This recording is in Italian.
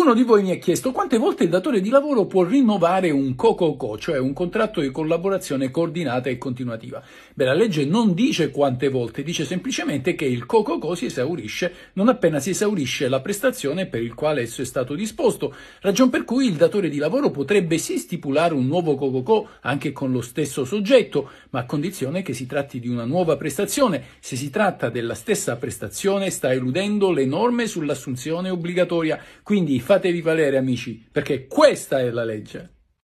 Uno di voi mi ha chiesto quante volte il datore di lavoro può rinnovare un COCOCO, cioè un contratto di collaborazione coordinata e continuativa. Beh, la legge non dice quante volte, dice semplicemente che il COCOCO si esaurisce non appena si esaurisce la prestazione per il quale esso è stato disposto, ragion per cui il datore di lavoro potrebbe sì stipulare un nuovo COCOCO anche con lo stesso soggetto, ma a condizione che si tratti di una nuova prestazione. Se si tratta della stessa prestazione sta eludendo le norme sull'assunzione obbligatoria, quindi fatevi valere amici, perché questa è la legge.